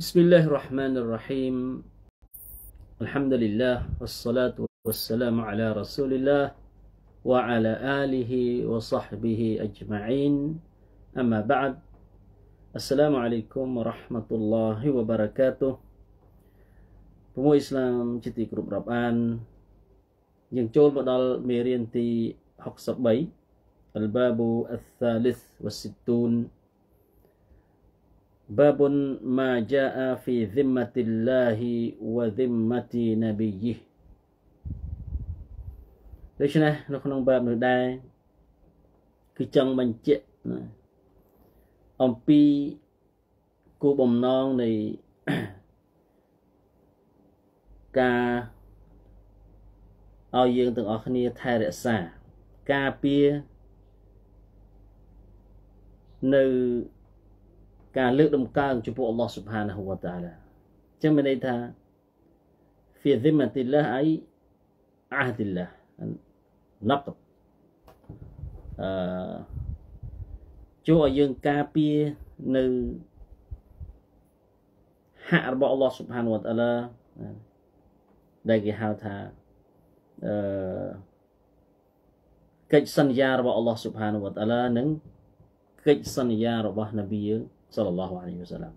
بسم الله الرحمن الرحيم الحمد لله والصلاة والسلام على رسول الله وعلى آله وصحبه أجمعين أما بعد السلام عليكم ورحمة الله وبركاته Pemuda Islam Citi Grup Rabban យើងចូលមកដល់មេរៀនទី63 الباب الثالث والستون باب ما جاء في ذمة الله وذمة نبيه ដូច្នេះនៅក្នុងបែបនេះដែរគឺចង់បញ្ជាក់អំពីគោលបំណងនៃការឲ្យយើងទាំងអស់គ្នាថែរក្សាការពារនៅការលើកដំកើងចំពោះអល់ឡោះ سبحانه และ تعالى ចឹងមានន័យថា في ذمة الله أي عهد الله نقض អឺជួយឲ្យយើងការពារនៅហាក់របស់អល់ឡោះ سبحانه และ تعالى ដែលគេហៅថាអឺកិច្ចសន្យារបស់អល់ឡោះស៊ុបហានវតាឡានិងកិច្ចសន្យារបស់នប៊ីយើងសាឡឡោះអាឡៃហ៊ីវសាឡាម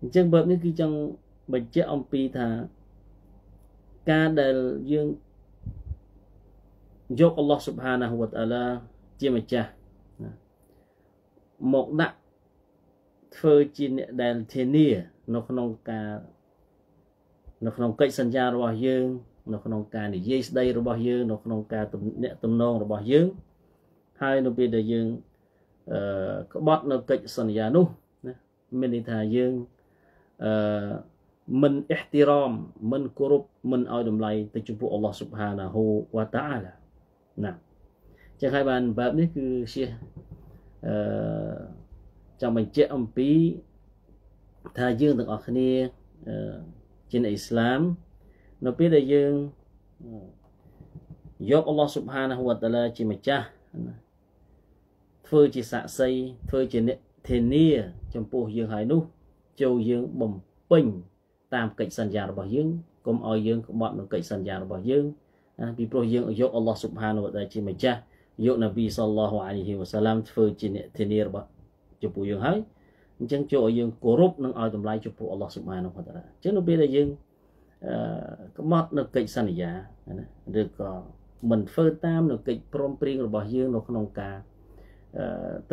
អញ្ចឹងបែបនេះគឺចង់បញ្ជាក់អំពីថាការដែលយើងយកអល់ឡោះស៊ុបហានវតាឡាជាម្ចាស់មកដាក់ធ្វើជាអ្នកដែលធានានៅក្នុងការនៅក្នុងកិច្ចសន្យារបស់យើង នៅក្នុងការនិយាយស្ដីរបស់យើងនៅក្នុងការទំនាក់ទំនងរបស់យើងហើយនៅពេលដែលយើងអឺក្បត់នៅកិច្ចសន្យានោះណាមានន័យថាយើងអឺមិនអ៊ីហ្ទីរ៉មមិនគោរពមិនឲ្យតម្លៃទៅចំពោះអល់ឡោះស៊ុបហានាហ៊ូវតាអាឡាណាចឹងហើយបានបែបនេះគឺជាអឺចង់បញ្ជាក់អំពីថាយើងទាំងអស់គ្នាអឺជាអ៊ីស្លាមនៅពេលដែលយើងយកអល់ឡោះស៊ុបហានហូវតាឡាជាម្ចាស់ធ្វើជាស័ក្តិសិទ្ធិធ្វើជាអ្នកធានាចំពោះយើងហើយនោះចូលយើងបំពេញតាមកិច្ចសន្យារបស់យើងកុំឲ្យយើងក្បត់នឹងកិច្ចសន្យារបស់យើងពីព្រោះយើងយកអល់ឡោះស៊ុបហានហូវតាឡាជាម្ចាស់យកនប៊ីសល្លោះអាលៃហ៊ីវសាឡាមធ្វើជាអ្នកធានារបស់ចំពោះយើងហើយអញ្ចឹងជួយឲ្យយើងគោរពនិងឲ្យតម្លៃចំពោះអល់ឡោះស៊ុបហានវតាឡាអញ្ចឹងនៅពេលដែលយើងអឺក្បត់នៅកិច្ចសន្យាណាឬក៏មិនធ្វើតាម នៅកិច្ចព្រមព្រៀងរបស់យើងនៅក្នុងការ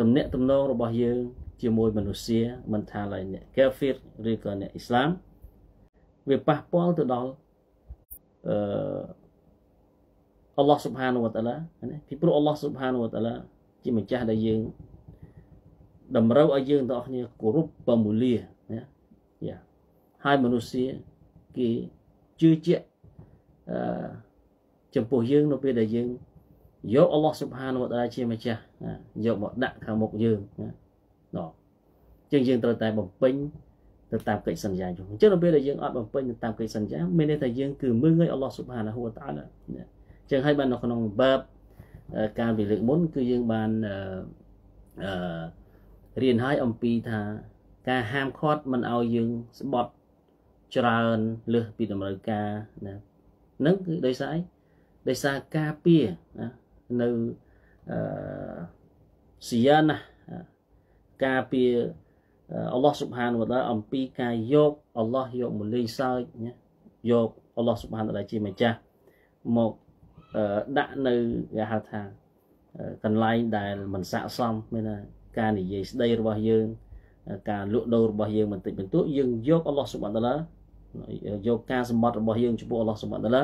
ទំនាក់ទំនងរបស់យើង ជាមួយ មនុស្សមិនថាឡើយអ្នកកាហ្វៀតឬក៏អ្នកអ៊ីស្លាមវាប៉ះពាល់ទៅដល់អឺអល់ឡោះស៊ុបហានវតាឡាណាពីព្រោះអល់ឡោះស៊ុបហានវតាឡាជាម្ចាស់ដែលយើងតម្រូវឲ្យយើងទាំងអស់គ្នាគោរពបមូលាណាយ៉ាហើយមនុស្សគេជឿជាក់អឺចំពោះយើងនៅពេលដែលយើងយកអល់ឡោះសុបហានវតាជាម្ចាស់យកមកដាក់ខាងមុខយើងណាណោះជាងយើងត្រូវតែបំពេញទៅតាមកិច្ចសន្យាយើងអញ្ចឹងនៅពេលដែលយើងអត់បំពេញទៅតាមកិច្ចសន្យាមានន័យថាយើងគឺមើងងាយអល់ឡោះសុបហានហូតាណាអញ្ចឹងហើយបាននៅក្នុងបាបការវិលឹកមុនគឺយើងបានអឺរៀនហើយអំពីថាការហាមឃាត់មិនឲ្យយើងស្បត់ច្រើនលើសពីតម្រូវការណានឹងគឺដោយសារអីដោយសារការពារណានៅអឺស៊ីយ៉ាណាការពារអល់ឡោះសុបហានវតាអំពីការយកអល់ឡោះយកមកលេងសើចណាយកអល់ឡោះសុបហានវតាជាម្ចាស់មកដាក់នៅគេហៅថាកន្លែងដែលមិនស័កសមមានណាការនិយាយស្ដីរបស់យើងការលក់ដូររបស់យើងបន្តិចបន្តួចយើងយកអល់ឡោះសុបានតាឡាយកការសម្បត្តិរបស់យើងចំពោះអល់ឡោះសុបានតាឡា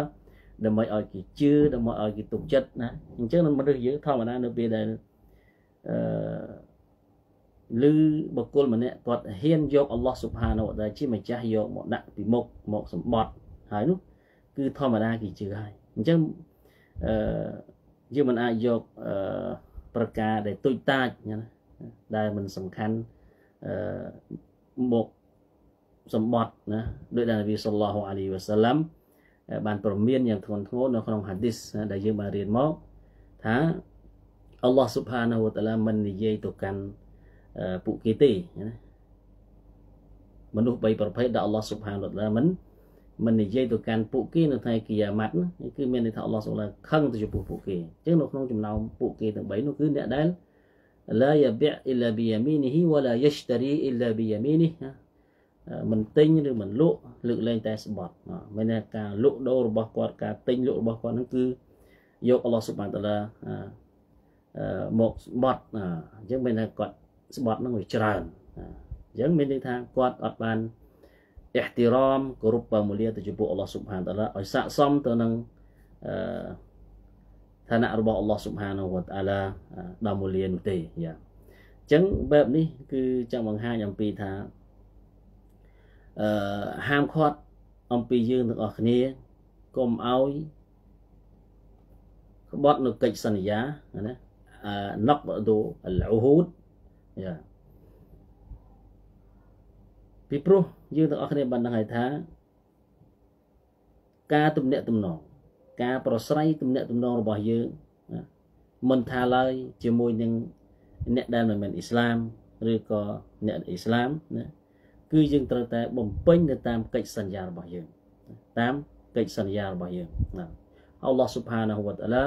ដើម្បីឲ្យគេជឿដើម្បីឲ្យគេទុកចិត្តណាអញ្ចឹងមនុស្សយើងធម្មតានៅពេលដែលអឺឬបុគ្គលម្នាក់គាត់ហ៊ានយកអល់ឡោះសុបានតាឡាជាម្ចាស់យកមកដាក់ពីមុខមកសម្បត្តិហើយនោះគឺធម្មតាគេជឿហើយអញ្ចឹងអឺយើងមិនអាចយកអឺប្រការដែលទុយតាចណាដែលมันសំខាន់អឺមកសម្បត្តិណាដោយដែលនប៊ីសល្លោះអាលីវ៉ាសាឡាំបានប្រមានយ៉ាងធ្ងន់ធ្ងរនៅក្នុងហាឌីសដែលយើងបានរៀនមកថាអល់ឡោះស៊ុបហានហូតាឡាមិននិយាយទៅកាន់ពួកគេទេណាមនុស្ស3ប្រភេទដែលអល់ឡោះស៊ុបហានហូតាឡាមិនមិននិយាយទៅកាន់ពួកគេនៅថ្ងៃគីយ៉ាម៉ាត់គឺមានន័យថាអល់ឡោះស៊ុបហានខឹងទៅចំពោះពួកគេអញ្ចឹងនៅក្នុងចំណោមពួកគេទាំង3នោះគឺអ្នកដែល لا يبيع إلا بيمينه ولا يشتري إلا بيمينه មិនទិញឬមិនលក់លើកលែងតែស្បត់មានន័យថាការលក់ដូររបស់គាត់ការទិញលក់របស់គាត់ហ្នឹងគឺយកអល់ឡោះសុបានតាឡាមកស្បត់អញ្ចឹងមានន័យគាត់ស្បត់ហ្នឹងវាច្រើនអញ្ចឹងមានន័យថាគាត់អត់បានអ៊ីហ្ទីរ៉មគោរពបមូលាទៅចំពោះអល់ឡោះសុបានតាឡាឲ្យស័ក្តិសមទៅនឹងអឺឋានៈរបស់អល់ឡោះស៊ុបហានូវតាឡាដល់មូលានោះទេយ៉ាអញ្ចឹងបែបនេះគឺចង់បង្ហាញអំពីថាអឺហាមឃាត់អំពីយើងទាំងអស់គ្នាកុំឲ្យក្បត់នៅកិច្ចសន្យាណាណកដូអលអ៊ូហូដយ៉ាពីព្រោះយើងទាំងអស់គ្នាបានដឹងហើយថាការទំនាក់ទំនងការប្រស្រ័យទំនាក់ទំនងរបស់យើងមិនថាឡើយជាមួយនឹងអ្នកដែលមិនមែនអ៊ីស្លាមឬក៏អ្នកអ៊ីស្លាមណាគឺយើងត្រូវតែបំពេញទៅតាមកិច្ចសន្យារបស់យើងតាមកិច្ចសន្យារបស់យើងណាអល់ឡោះស៊ុបហានាហ៊ូវតាឡា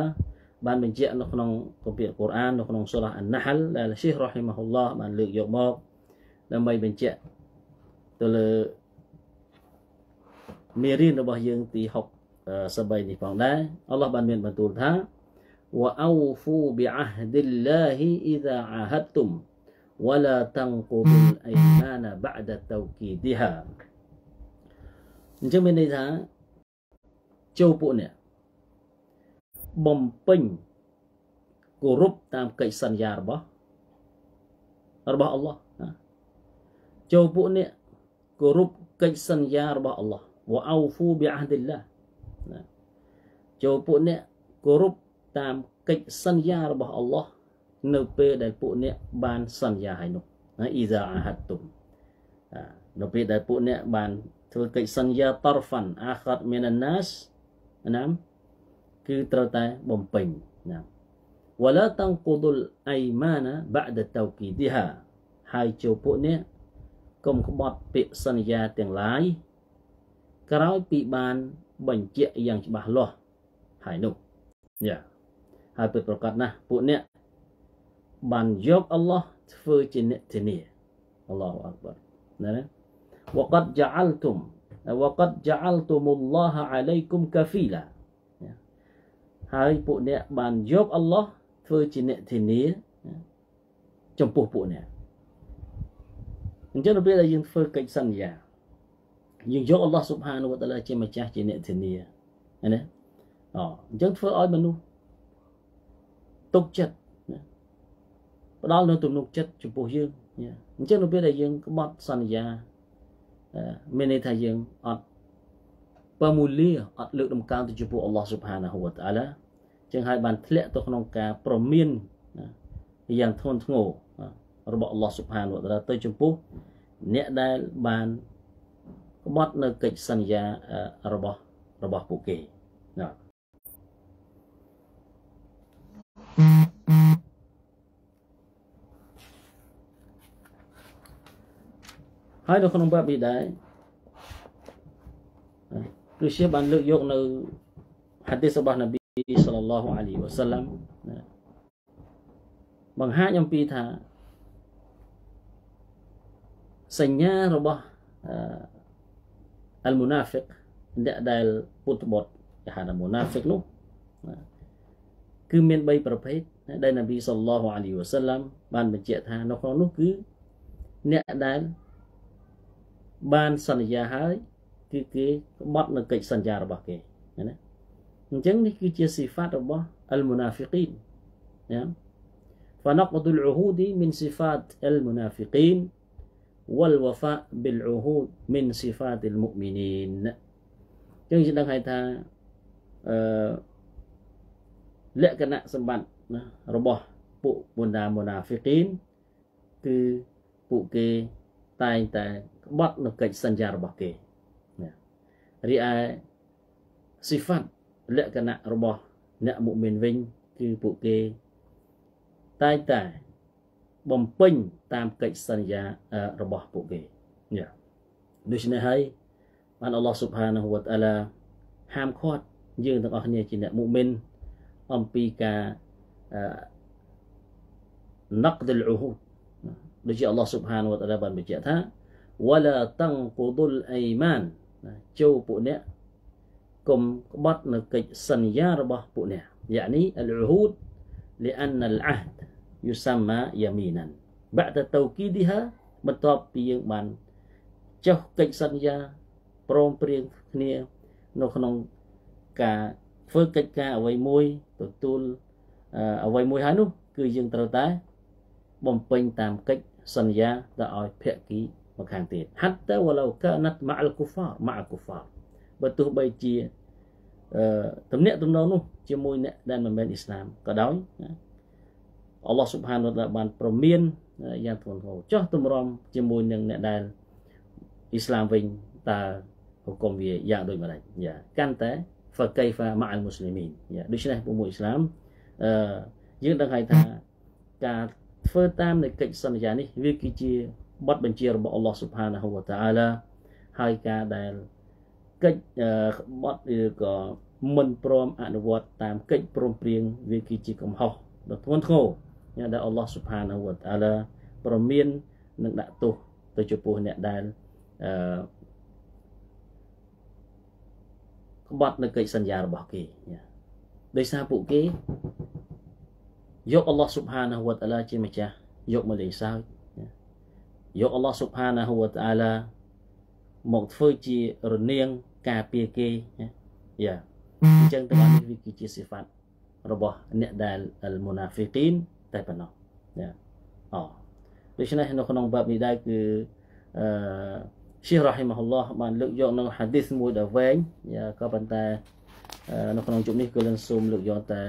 បានបញ្ជាក់នៅក្នុងគម្ពីរកូរ៉ាននៅក្នុងសូរ៉ាអានណាហលដែលឈីហ៊ីរ៉ាហ៊ីម៉ាហ៊ុលឡោះបានលើកយកមកដើម្បីបញ្ជាក់ទៅលើមេរៀនរបស់យើងទី73នេះផងដែរអល់ឡោះបានមានបន្ទូលថា وأوفوا بعهد الله إذا عاهدتم ولا تنقضوا الأيمان بعد توكيدها អញ្ចឹងមានន័យថាចូលពួកអ្នកបំពេញគោរពតាមកិច្ចសន្យារបស់របស់អល់ឡោះចូលពួកអ្នកគោរពកិច្ចសន្យារបស់អល់ឡោះ وأوفوا بعهد الله ណាចូលពួកអ្នកគោរពតាមកិច្ចសន្យារបស់អល់ឡោះនៅពេលដែលពួកអ្នកបានសន្យាឲ្យនោះណាអ៊ីសាអាហាត់ទុំនៅពេលដែលពួកអ្នកបានធ្វើកិច្ចសន្យាតរហ្វាន់អាខាត់មីនណាសណាមគឺត្រូវតែបំពេញណាវឡាតង្កូដុលអៃម៉ាណាបាដតូគីឌីហាហើយចូលពួកអ្នកកុំក្បត់ពាក្យសន្យាទាំងឡាយក្រោយពីបានបញ្ជាក់យ៉ាងច្បាស់លាស់ហើយនោះយ៉ាហើយពិតប្រាកដណាស់ពួកអ្នកបានយកអល់ឡោះធ្វើជាអ្នកធានាអល់ឡោះអក្បរណា وقد جعلتم وقد جعلتم الله عليكم كفيلا ហើយពួកអ្នកបានយកអល់ឡោះធ្វើជាអ្នកធានាចំពោះពួកអ្នកអញ្ចឹងនៅពេលដែលយើងធ្វើកិច្ចសន្យាយើងយកអល់ឡោះសុបហានវតាឡាជាម្ចាស់ជាអ្នកធានាណាអញ្ចឹងធ្វើឲ្យមនុស្សទុកចិត្តផ្ដល់នៅទំនុកចិត្តចំពោះយើងអញ្ចឹងនៅពេលដែលយើងក្បត់សន្យាមានន័យថាយើងអត់បើមូលាអត់លើកដំកើងទៅចំពោះអល់ឡោះសុបហានាហ៊ូវតាឡាចឹងហើយបានធ្លាក់ទៅក្នុងការប្រមានយ៉ាងធ្ងន់ធ្ងររបស់អល់ឡោះសុបហានាហ៊ូវតាឡាទៅចំពោះអ្នកដែលបានបត់នៅកិច្ចសន្យារបស់របស់ពួកគេណាហើយនៅក្នុងបាបនេះដែរព្រះជាបានលើកយក នៅហាឌីសរបស់នប៊ីសល្លឡោះអាលីវ៉ាសាឡាំបង្ហាញអំពីថាសញ្ញារបស់អលមូណាហ្វិកអ្នកដែលពុទ្ធបុត្រគេហៅថាមូណាហ្វិកនោះគឺមាន3ប្រភេទដែលនប៊ីសល្លោះអាលីវ៉ាសាឡាំបានបញ្ជាក់ថានៅក្នុងនោះគឺអ្នកដែលបានសន្យាហើយគឺគេក្បត់នៅកិច្ចសន្យារបស់គេណាអញ្ចឹងនេះគឺជាសិហ្វាតរបស់អលមូណាហ្វិកីនណា فنقض العهود من صفات المنافقين wal wafa bil uhud min sifatil mu'minin ចឹងយើងដឹងហើយថាអឺលក្ខណៈសម្បត្តិណារបស់ពួកមុនាមុនាហ្វីកីនគឺពួកគេតែងតែក្បត់នៅកិច្ចសន្យារបស់គេណារីឯសិហ្វាត់លក្ខណៈរបស់អ្នកមុមិនវិញគឺពួកគេតែងតែបំពេញតាមកិច្ចសន្យារបស់ពួកគេដូច្នេះហើយបានអល់ឡោះស៊ុបហានហូវតាឡាហាមឃាត់យើងទាំងអស់គ្នាជាអ្នកមុមិនអំពីការណាក់ដលអ៊ូហូដដូចជាអល់ឡោះស៊ុបហានហូវតាឡាបានបញ្ជាក់ថា ولا تنقضوا الايمان ចូលពួកអ្នកកុំក្បត់នៅកិច្ចសន្យារបស់ពួកអ្នកយ៉ានីអលអ៊ូហូដ لأن العهد យុសម្មាយាមីណានបាក់តទៅគីឌីហាបន្ទាប់ពីយើងបានចុះកិច្ចសន្យាព្រមព្រៀងគ្នានៅក្នុងការធ្វើកិច្ចការអ្វីមួយទទួលអ្វីមួយហើយនោះគឺយើងត្រូវតែបំពេញតាមកិច្ចសន្យាទៅឲ្យភក្គីមកខាងទៀតហាត់ទៅវឡូកាណាត់ម៉ាអលគូហ្វាម៉ាអលគូហ្វាបើទោះបីជាអឺតំណាក់តំណងនោះជាមួយអ្នកដែលមិនមែនអ៊ីស្លាមក៏ដោយណាអល់ឡោះសុបហានវតាបានប្រមានយ៉ាងធ្ងន់ធ្ងរចោះទម្រាំជាមួយនឹងអ្នកដែលអ៊ីស្លាមវិញតើហុកុំវាយ៉ាងដូចម្ដេចយ៉ាកាន់តែ فكيف مع المسلمين យ៉ាដូច្នេះពួកមួយអ៊ីស្លាមអឺយើងដឹងហើយថាការធ្វើតាមនៃកិច្ចសន្យានេះវាគឺជាបទបញ្ជារបស់អល់ឡោះសុបហានហូវតាអាឡាហើយការដែលកិច្ចបទឬក៏មិនព្រមអនុវត្តតាមកិច្ចព្រមព្រៀងវាគឺជាកំហុសដ៏ធ្ងន់ធ្ងរណាដែលអល់ឡោះសុផានវតាឡាប្រមាននឹងដាក់ទោសទៅចំពោះអ្នកដែលអឺក្បត់នៅកិច្ចសន្យារបស់គេណាដោយសារពួកគេយកអល់ឡោះសុផានវតាឡាជាម្ចាស់យកមកលេងសើចយកអល់ឡោះសុផានវតាឡាមកធ្វើជារនាងការពារគេណាយ៉ាអញ្ចឹងទាំងអស់នេះវាគឺជាសិផាត់របស់អ្នកដែលអលមូណាហ្វីកីនតែប៉ុណ្ណោះណាអដូច្នេះនៅក្នុងបាបនេះដែរគឺអឺ Syekh rahimahullah បានលើកយកនៅ hadith មួយដ៏វែងក៏ប៉ុន្តែនៅក្នុងជុំនេះគឺនឹងសូមលើកយកតែ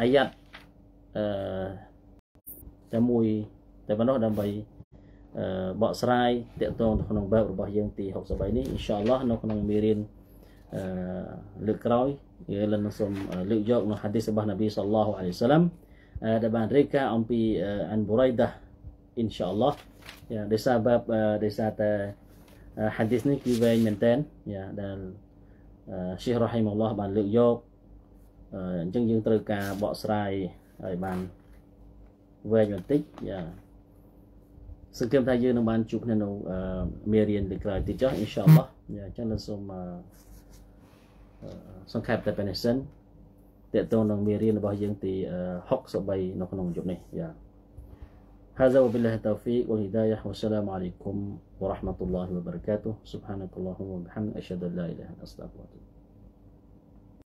អាយ៉ាត់អឺតែមួយតែប៉ុណ្ណោះដើម្បីបកស្រាយតកតងក្នុងបែបរបស់យើងទី63នេះអ៊ីនសាអល់ឡោះនៅក្នុងមេរៀនអឺលើកក្រោយយើងនឹងសូមលើកយកនៅហាឌីសរបស់នប៊ីសល្លោះអាឡៃសាឡាំដែលបានរៀបការអំពីអានបូរៃដាអ៊ីនសាអល់ឡោះយ៉ាដោយសារបែបដោយសារតែ hadis នេះគឺវែងមែនតើយ៉ាដែល Syekh Rahimullah បានលើកយកអញ្ចឹងយើងត្រូវការបកស្រាយឲ្យបានវែងបន្តិចយ៉ាសង្ឃឹមថាយើងនឹងបានជួបគ្នានៅមេរៀនលើកក្រោយទៀតចុះអ៊ីនសាអល់ឡោះយ៉ាអញ្ចឹងសូមសង្ខេបតែប៉ុណ្្នេះសិនតេតតងនឹងមេរៀនរបស់យើងទី63នៅក្នុងយប់នេះយ៉ា هذا وبالله التوفيق والهداية والسلام عليكم ورحمة الله وبركاته سبحانك اللهم وبحمدك أشهد أن لا إله إلا أنت أستغفرك